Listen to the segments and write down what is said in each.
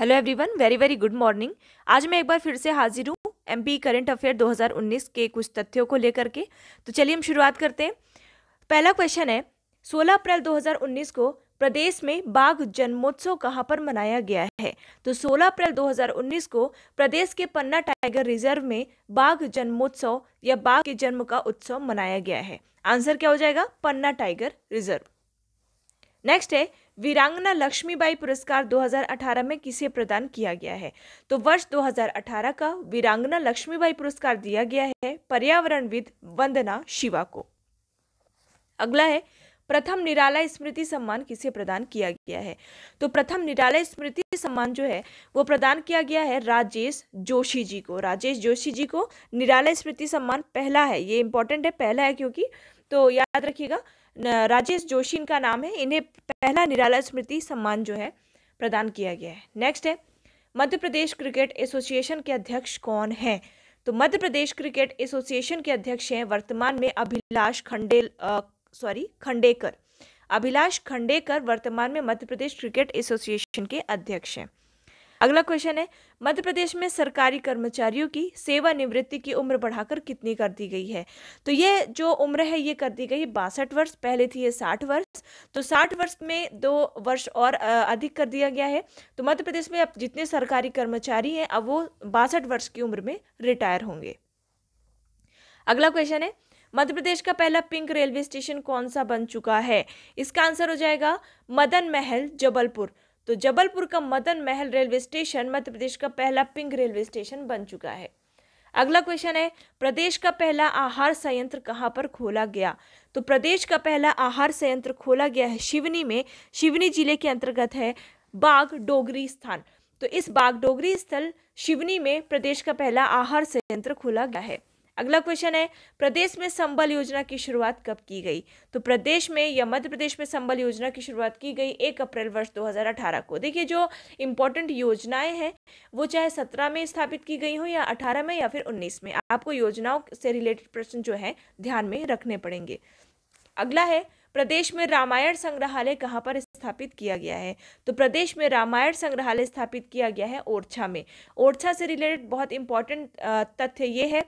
hello everyone very very good morning आज मैं एक बार फिर से हाजिर हूँ एमपी करंट अफेयर 2019 के कुछ तथ्यों को लेकर के तो चलिए हम शुरुआत करते हैं पहला क्वेश्चन है 16 अप्रैल 2019 को प्रदेश में बाघ जन्मोत्सव कहाँ पर मनाया गया है तो 16 अप्रैल 2019 को प्रदेश के पन्ना टाइगर रिजर्व में बाघ जन्मोत्सव या बाघ के जन्म का उत्सव मनाया गया है आंसर क्या हो जाएगा पन्ना टाइगर रिजर्व नेक्स्ट है वीरांगना लक्ष्मीबाई पुरस्कार 2018 में किसे प्रदान किया गया है तो वर्ष 2018 का वीरांगना लक्ष्मीबाई पुरस्कार दिया गया है पर्यावरणविद वंदना शिवा को अगला है प्रथम निराला स्मृति सम्मान किसे प्रदान किया गया है तो प्रथम निराला स्मृति सम्मान जो है वो प्रदान किया गया है राजेश जोशी जी को राजेश जोशी जी को निराला स्मृति सम्मान पहला है ये इंपॉर्टेंट है पहला है क्योंकि तो याद रखिएगा राजेश जोशी इनका नाम है इन्हें पहला निराला स्मृति सम्मान जो है प्रदान किया गया है नेक्स्ट है मध्य प्रदेश क्रिकेट एसोसिएशन के अध्यक्ष कौन है तो मध्य प्रदेश क्रिकेट एसोसिएशन के अध्यक्ष हैं वर्तमान में अभिलाष खंडे सॉरी खंडेकर अभिलाष खंडेकर वर्तमान में मध्य प्रदेश क्रिकेट एसोसिएशन के अध्यक्ष हैं अगला क्वेश्चन है मध्य प्रदेश में सरकारी कर्मचारियों की सेवानिवृत्ति की उम्र बढ़ाकर कितनी कर दी गई है तो ये जो उम्र है ये कर दी गई बासठ वर्ष पहले थी ये साठ वर्ष तो साठ वर्ष में दो वर्ष और अधिक कर दिया गया है तो मध्य प्रदेश में अब जितने सरकारी कर्मचारी हैं अब वो बासठ वर्ष की उम्र में रिटायर होंगे अगला क्वेश्चन है मध्य प्रदेश का पहला पिंक रेलवे स्टेशन कौन सा बन चुका है इसका आंसर हो जाएगा मदन महल जबलपुर तो जबलपुर का मदन महल रेलवे स्टेशन मध्य प्रदेश का पहला पिंक रेलवे स्टेशन बन चुका है अगला क्वेश्चन है प्रदेश का पहला आहार संयंत्र कहाँ पर खोला गया तो प्रदेश का पहला आहार संयंत्र खोला गया है शिवनी में शिवनी जिले के अंतर्गत है बाग डोगरी स्थान तो इस बाग डोगरी स्थल शिवनी में प्रदेश का पहला आहार संयंत्र खोला गया है अगला क्वेश्चन है प्रदेश में संबल योजना की शुरुआत कब की गई तो प्रदेश में या मध्य प्रदेश में संबल योजना की शुरुआत की गई एक अप्रैल वर्ष 2018 को देखिए जो इम्पोर्टेंट योजनाएं हैं वो चाहे सत्रह में स्थापित की गई हो या अठारह में या फिर उन्नीस में आपको योजनाओं से रिलेटेड प्रश्न जो है ध्यान में रखने पड़ेंगे अगला है प्रदेश में रामायण संग्रहालय कहाँ पर स्थापित किया गया है तो प्रदेश में रामायण संग्रहालय स्थापित किया गया है ओरछा में ओरछा से रिलेटेड बहुत इंपॉर्टेंट तथ्य ये है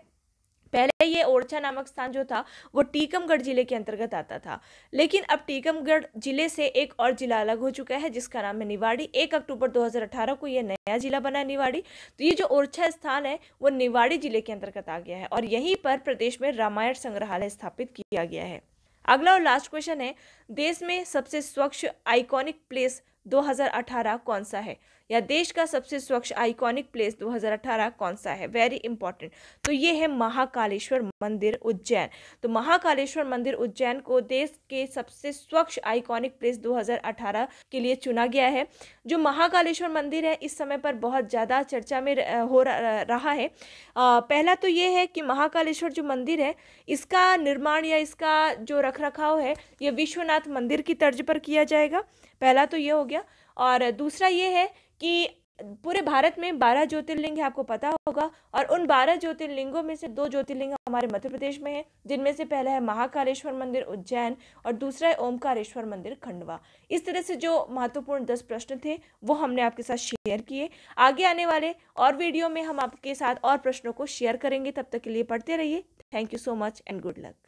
पहले ये ओरछा नामक स्थान जो था वो टीकमगढ़ जिले के अंतर्गत आता था लेकिन अब टीकमगढ़ जिले से एक और जिला अलग हो चुका है जिसका नाम है निवाड़ी एक अक्टूबर 2018 को ये नया जिला बना निवाड़ी तो ये जो ओरछा स्थान है वो निवाड़ी जिले के अंतर्गत आ गया है और यहीं पर प्रदेश में रामायण संग्रहालय स्थापित किया गया है अगला और लास्ट क्वेश्चन है देश में सबसे स्वच्छ आइकॉनिक प्लेस दो कौन सा है या देश का सबसे स्वच्छ आइकॉनिक प्लेस 2018 कौन सा है वेरी इंपॉर्टेंट तो ये है महाकालेश्वर मंदिर उज्जैन तो महाकालेश्वर मंदिर उज्जैन को देश के सबसे स्वच्छ आइकॉनिक प्लेस 2018 के लिए चुना गया है जो महाकालेश्वर मंदिर है इस समय पर बहुत ज़्यादा चर्चा में हो रहा है पहला तो ये है कि महाकालेश्वर जो मंदिर है इसका निर्माण या इसका जो रख रखाव है ये विश्वनाथ मंदिर की तर्ज पर किया जाएगा पहला तो ये हो गया और दूसरा ये है कि पूरे भारत में बारह ज्योतिर्लिंग है आपको पता होगा और उन बारह ज्योतिर्लिंगों में से दो ज्योतिर्लिंग हमारे मध्य प्रदेश में है जिनमें से पहला है महाकालेश्वर मंदिर उज्जैन और दूसरा है ओमकारेश्वर मंदिर खंडवा इस तरह से जो महत्वपूर्ण दस प्रश्न थे वो हमने आपके साथ शेयर किए आगे आने वाले और वीडियो में हम आपके साथ और प्रश्नों को शेयर करेंगे तब तक के लिए पढ़ते रहिए thank you so much and good luck